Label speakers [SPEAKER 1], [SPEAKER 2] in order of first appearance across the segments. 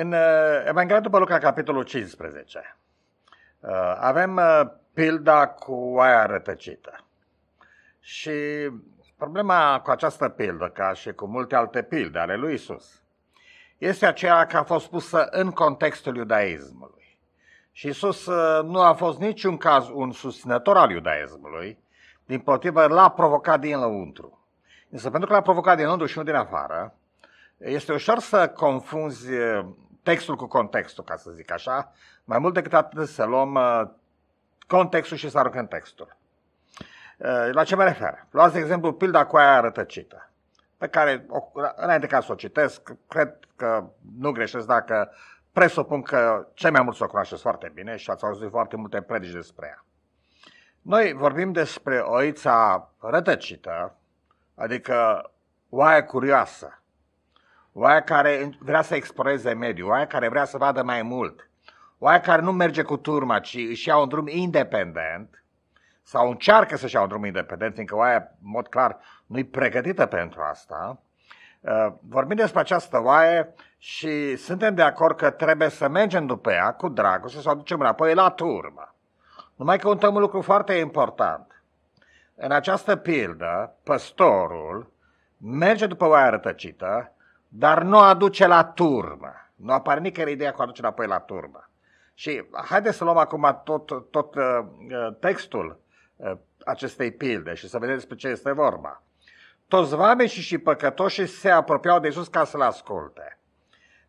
[SPEAKER 1] În uh, Evanghelia după Luca, capitolul 15, uh, avem uh, pilda cu aia rătăcită. Și problema cu această pildă, ca și cu multe alte pilde ale lui Isus, este aceea că a fost pusă în contextul iudaismului. Și Isus nu a fost niciun caz un susținător al iudaismului, din potrivă l-a provocat din lăuntru. Însă pentru că l-a provocat din lăuntru și nu din afară, este ușor să confunzi textul cu contextul, ca să zic așa, mai mult decât atât să luăm uh, contextul și să aruncăm textul. Uh, la ce mă refer? Luați, de exemplu, pilda cu aia rătăcită, pe care, înainte ca să o citesc, cred că nu greșesc dacă presupun că cei mai mulți o cunoașteți foarte bine și ați auzit foarte multe predici despre ea. Noi vorbim despre oița rătăcită, adică oaia curioasă, oaia care vrea să exploreze mediul, oaia care vrea să vadă mai mult, oaia care nu merge cu turma, ci își ia un drum independent sau încearcă să-și ia un drum independent, fiindcă oaia, în mod clar, nu-i pregătită pentru asta. Uh, vorbim despre această oaie și suntem de acord că trebuie să mergem după ea cu dragoste, să o aducem înapoi la turmă. Numai că un un lucru foarte important. În această pildă, păstorul merge după oaia rătăcită, dar nu aduce la turmă. Nu apare nicăieri ideea că o aduce înapoi la turmă. Și haideți să luăm acum tot, tot uh, textul uh, acestei pilde și să vedem despre ce este vorba. Toți vameșii și păcătoșii se apropiau de Iisus ca să-L asculte.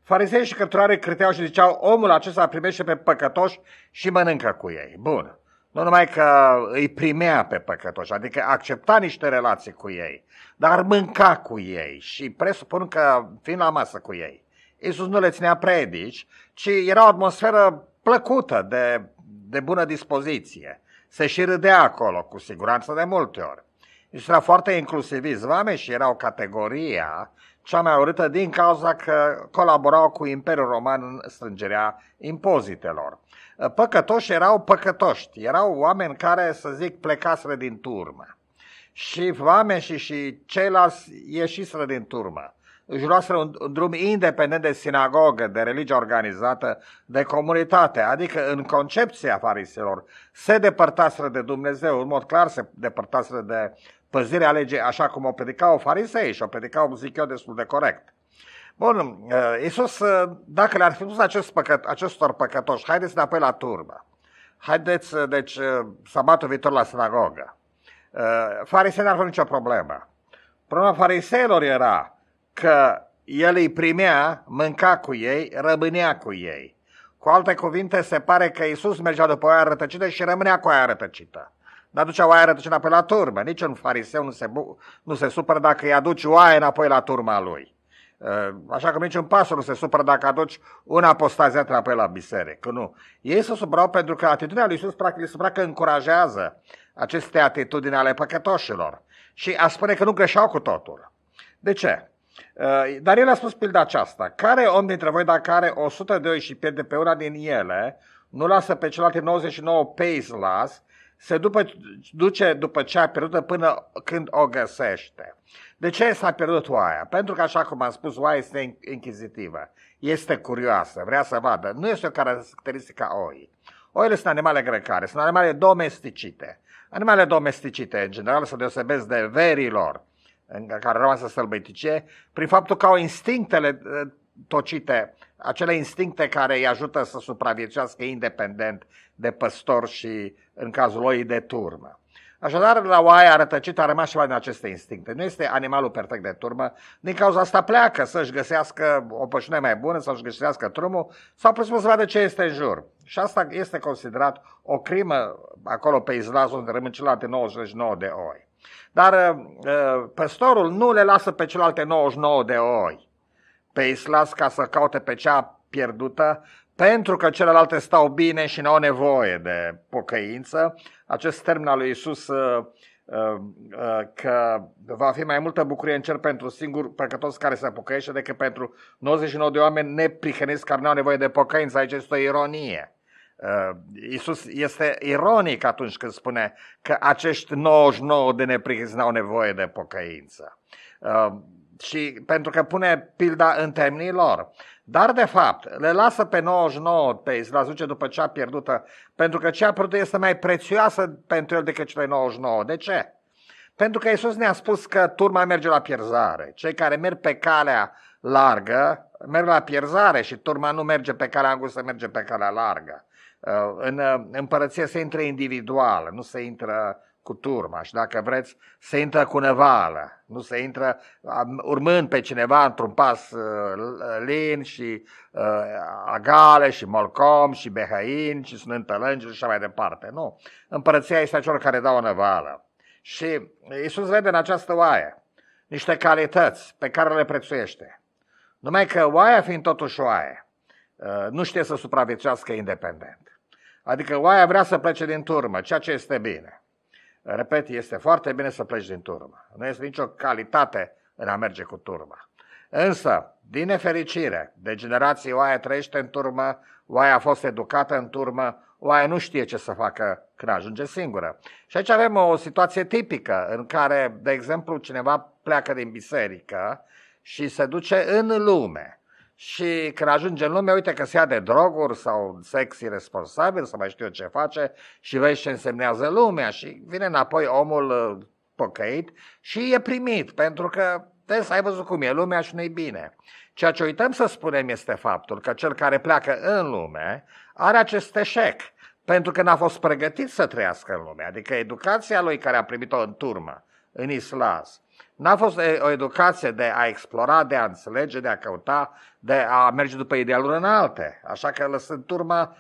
[SPEAKER 1] Farisei și cărturare criteau și ziceau, omul acesta primește pe păcătoși și mănâncă cu ei. Bun. Nu numai că îi primea pe păcătoși, adică accepta niște relații cu ei, dar mânca cu ei și presupun că fiind la masă cu ei. Iisus nu le ținea predici, ci era o atmosferă plăcută, de, de bună dispoziție. Se și râdea acolo, cu siguranță, de multe ori. Iisus era foarte inclusivist, vame și era o categoria cea mai urâtă din cauza că colaborau cu Imperiul Roman în strângerea impozitelor. Păcătoși erau păcătoști, erau oameni care, să zic, plecaseră din turmă. Și vame și ceilalți ieșiseră din turmă. Își luaseră un, un drum independent de sinagogă, de religie organizată, de comunitate, adică în concepția fariselor se depărtaseră de Dumnezeu, în mod clar se depărtaseră de păzirea legii așa cum o predicau farisei și o predicau, zic eu, destul de corect. Bun, eh, Iisus, eh, dacă le-ar fi dus acest păcăt, acestor păcătoși, haideți înapoi la turbă. Haideți, eh, deci, sabatul viitor la sinagogă. Farisei n-ar fi nicio problemă. Problema fariseilor era că el îi primea, mânca cu ei, rămânea cu ei. Cu alte cuvinte, se pare că Iisus mergea după aia rătăcită și rămânea cu aia rătăcită. Dar duce oaia rătăci înapoi la turmă. un fariseu nu se, nu se supără dacă îi aduci oaia înapoi la turma lui. Uh, așa că nici un pastor nu se supără dacă aduci un apostaziat înapoi la biserică. Nu. Ei se supărau pentru că atitudinea lui Iisus practic supra că încurajează aceste atitudini ale păcătoșilor. Și a spune că nu greșeau cu totul. De ce? Uh, dar el a spus pilda aceasta. Care om dintre voi dacă are 102 și pierde pe una din ele, nu lasă pe celelalte 99 pe las se după, duce după cea pierdut până când o găsește. De ce s-a pierdut oaia? Pentru că, așa cum am spus, oaia este inchizitivă, este curioasă, vrea să vadă. Nu este o caracteristică a oii. Oile sunt animale grecare, sunt animale domesticite. Animale domesticite, în general, se deosebesc de verilor, în care rămasă sălbăticie, prin faptul că au instinctele uh, tocite acele instincte care îi ajută să supraviețuiască independent de păstor și, în cazul lui, de turmă. Așadar, la oaia rătăcită a rămas ceva din aceste instincte. Nu este animalul perfect de turmă, din cauza asta pleacă să-și găsească o pășune mai bună, să-și găsească trumul sau presupun să vadă ce este în jur. Și asta este considerat o crimă acolo pe izlazul unde rămân celelalte 99 de oi. Dar ă, ă, păstorul nu le lasă pe celelalte 99 de oi pe Islas ca să caute pe cea pierdută, pentru că celelalte stau bine și nu au nevoie de pocăință. Acest termen al lui Isus uh, uh, uh, că va fi mai multă bucurie în cer pentru singur păcătos care se pocăiește decât pentru 99 de oameni neprihăniți care nu au nevoie de pocăință. Aici este o ironie. Iisus este ironic atunci când spune că acești 99 de neprihăniți n-au nevoie de pocăință și pentru că pune pilda în temnii lor. Dar, de fapt, le lasă pe 99 pe la după cea pierdută, pentru că cea pierdută este mai prețioasă pentru el decât cele 99. De ce? Pentru că Isus ne-a spus că turma merge la pierzare. Cei care merg pe calea largă merg la pierzare și turma nu merge pe calea angustă, merge pe calea largă. Uh, în uh, împărăție se intră individual, nu se intră cu turma și dacă vreți se intră cu nevală, nu se intră urmând pe cineva într-un pas uh, lin și uh, agale și molcom și behain și sunt lângi și așa mai departe. Nu. Împărăția este acelor care dau o nevală. Și Isus vede în această oaie niște calități pe care le prețuiește. Numai că oaia fiind totuși oaie, uh, nu știe să supraviețuiască independent. Adică oaia vrea să plece din turmă, ceea ce este bine. Repet, este foarte bine să pleci din turmă. Nu este nicio calitate în a merge cu turma. Însă, din nefericire, de generații oaia trăiește în turmă, oaia a fost educată în turmă, oaia nu știe ce să facă când ajunge singură. Și aici avem o situație tipică în care, de exemplu, cineva pleacă din biserică și se duce în lume. Și când ajunge în lume, uite că se ia de droguri sau sex irresponsabil, să mai știu ce face și vezi ce însemnează lumea și vine înapoi omul uh, pocăit și e primit pentru că trebuie să ai văzut cum e lumea și nu-i bine. Ceea ce uităm să spunem este faptul că cel care pleacă în lume are acest eșec pentru că n-a fost pregătit să trăiască în lume, adică educația lui care a primit-o în turmă, în islas, N-a fost o educație de a explora, de a înțelege, de a căuta, de a merge după idealuri înalte. Așa că lăsând turma,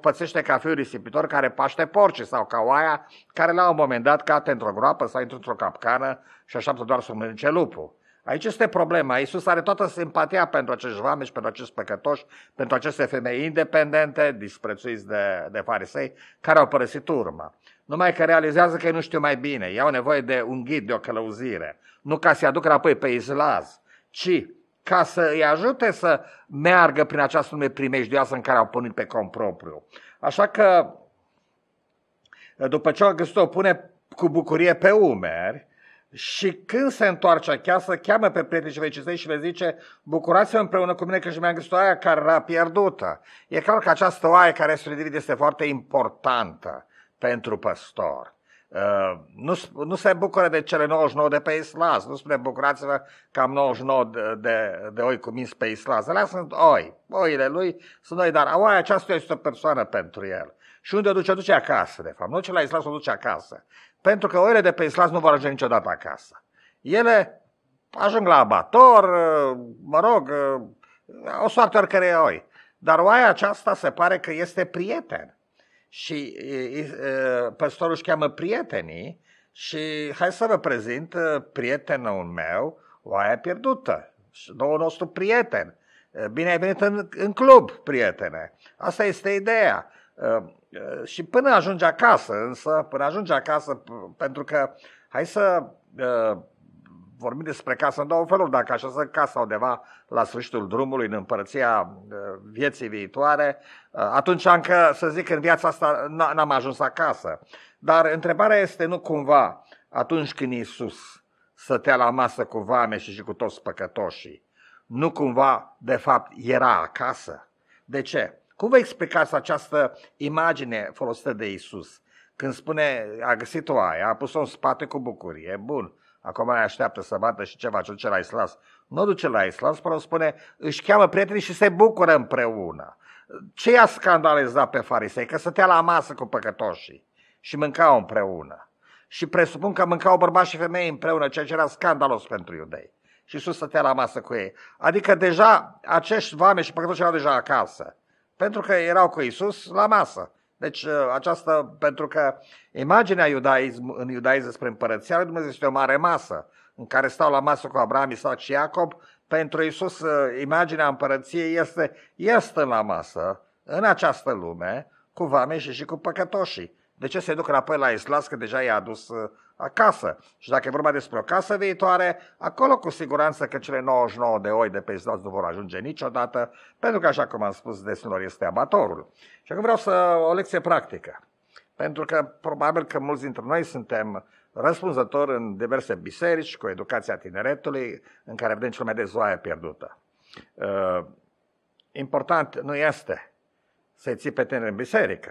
[SPEAKER 1] pățește ca fiul risipitor care paște porci sau ca oaia care la un moment dat cate într-o groapă sau intră într-o capcană și așteaptă doar să mănânce lupul. Aici este problema. Iisus are toată simpatia pentru acești vameși, pentru acești păcătoși, pentru aceste femei independente, disprețuiți de, de farisei, care au părăsit urma numai că realizează că ei nu știu mai bine. Ei au nevoie de un ghid, de o călăuzire. Nu ca să-i aducă înapoi pe izlaz, ci ca să îi ajute să meargă prin această lume primejdioasă în care au pornit pe cont propriu. Așa că, după ce găsit o pune cu bucurie pe umeri, și când se întoarce acasă, cheamă pe prietenii și vecinii și le zice Bucurați-vă împreună cu mine că și mi-am găsit oaia care era pierdută. E clar că această oaie care este ridicată este foarte importantă pentru păstor. Uh, nu, nu se bucură de cele 99 de pe islas, nu spune bucurați-vă că am 99 de, de, de oi cu minți pe islas. Alea sunt oi, oile lui sunt oi, dar oaia aceasta este o persoană pentru el. Și unde o duce? O duce acasă, de fapt. Nu ce la islas, o duce acasă. Pentru că oile de pe islas nu vor ajunge niciodată acasă. Ele ajung la abator, mă rog, o soartă oricărei oi. Dar oaia aceasta se pare că este prieten și păstorul își cheamă prietenii și hai să vă prezint prietenul meu, oaia pierdută, nouă nostru prieten. Bine ai venit în, în club, prietene. Asta este ideea. Și până ajunge acasă, însă, până ajunge acasă, pentru că, hai să vorbim despre casă în două feluri, dacă așează casa undeva la sfârșitul drumului, în împărăția uh, vieții viitoare, uh, atunci încă, să zic, în viața asta n-am ajuns acasă. Dar întrebarea este nu cumva atunci când Iisus stătea la masă cu vame și, și cu toți păcătoșii, nu cumva, de fapt, era acasă? De ce? Cum vă explicați această imagine folosită de Iisus? Când spune, a găsit o aia, a pus-o în spate cu bucurie, bun, Acum mai așteaptă să vadă și ce va duce la Islas. Nu duce la Islas, până spune, își cheamă prietenii și se bucură împreună. Ce i-a scandalizat pe farisei? Că stătea la masă cu păcătoșii și mâncau împreună. Și presupun că mâncau bărbați și femei împreună, ceea ce era scandalos pentru iudei. Și sus stătea la masă cu ei. Adică deja acești vame și păcătoși erau deja acasă. Pentru că erau cu Iisus la masă. Deci uh, aceasta, pentru că imaginea iudaism, în iudaism despre împărăția lui Dumnezeu este o mare masă, în care stau la masă cu Abraham, Isaac și Iacob, pentru Isus uh, imaginea împărăției este, este la masă, în această lume, cu vame și, și cu păcătoșii. De ce se duc înapoi la Islas, că deja i-a adus uh, acasă. Și dacă e vorba despre o casă viitoare, acolo cu siguranță că cele 99 de oi de pe izdați nu vor ajunge niciodată, pentru că, așa cum am spus, desunor este abatorul. Și acum vreau să o lecție practică. Pentru că probabil că mulți dintre noi suntem răspunzător în diverse biserici cu educația tineretului, în care vedem cel mai de zoaie pierdută. Uh, important nu este să-i ții pe tineri în biserică,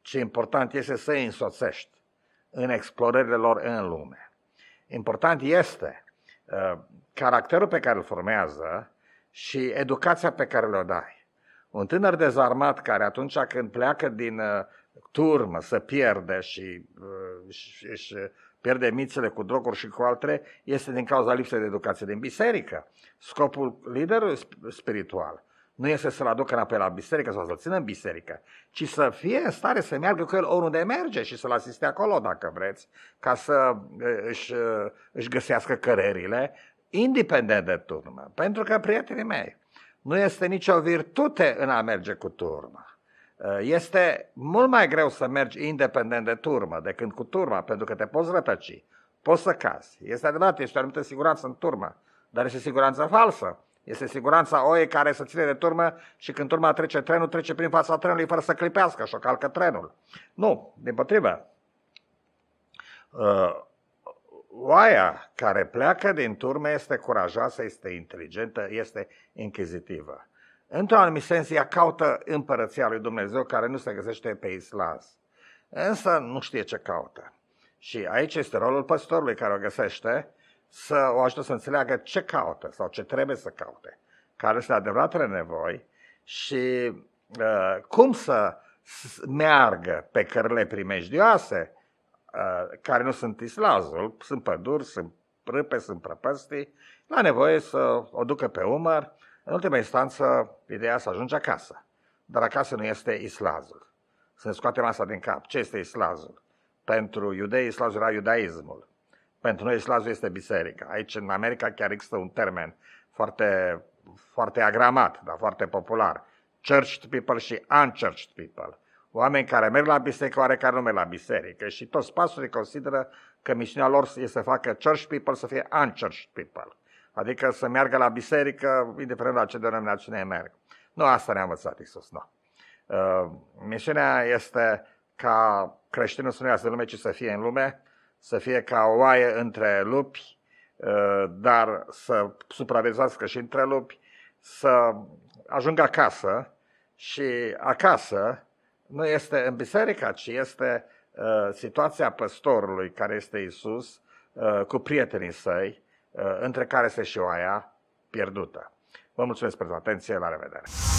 [SPEAKER 1] ci important este să-i însoțești în explorările lor în lume. Important este uh, caracterul pe care îl formează și educația pe care le-o dai. Un tânăr dezarmat care atunci când pleacă din uh, turmă se pierde și își uh, și, și pierde mițele cu droguri și cu altele, este din cauza lipsei de educație din biserică. Scopul liderului spiritual nu este să-l aducă înapoi la biserică sau să-l țină în biserică, ci să fie în stare să meargă cu el oriunde merge și să-l asiste acolo, dacă vreți, ca să își, își găsească cărerile, independent de turmă. Pentru că, prietenii mei, nu este nicio virtute în a merge cu turma. Este mult mai greu să mergi independent de turmă decât cu turma, pentru că te poți rătăci, poți să cazi. Este adevărat, este o anumită siguranță în turmă, dar este siguranță falsă. Este siguranța oie care se ține de turmă și când turma trece trenul, trece prin fața trenului fără să clipească și o calcă trenul. Nu, din potrivă. Uh, oaia care pleacă din turme este curajoasă, este inteligentă, este inchizitivă. Într-un anumit sens, ea caută împărăția lui Dumnezeu care nu se găsește pe islas. Însă nu știe ce caută. Și aici este rolul păstorului care o găsește să o ajută să înțeleagă ce caută sau ce trebuie să caute, care sunt adevăratele nevoi și uh, cum să meargă pe cărele primejdioase, uh, care nu sunt islazul, sunt păduri, sunt râpe, sunt prăpăstii, la nevoie să o ducă pe umăr, în ultima instanță, ideea să ajunge acasă. Dar acasă nu este islazul. Să ne scoatem asta din cap. Ce este islazul? Pentru iudei, islazul era iudaismul. Pentru noi slazul este biserica. Aici în America chiar există un termen foarte, foarte agramat, dar foarte popular. Churched people și unchurched people. Oameni care merg la biserică, care nu merg la biserică și toți pastorii consideră că misiunea lor este să facă church people să fie unchurched people. Adică să meargă la biserică, indiferent la ce denominațiune merg. Nu asta ne-a învățat Iisus, nu. Uh, misiunea este ca creștinul să nu iasă în lume, ci să fie în lume, să fie ca o oaie între lupi, uh, dar să supraviețuiască și între lupi, să ajungă acasă și acasă nu este în biserica, ci este uh, situația păstorului care este Isus uh, cu prietenii săi, între care se și oaia pierdută. Vă mulțumesc pentru atenție, la revedere!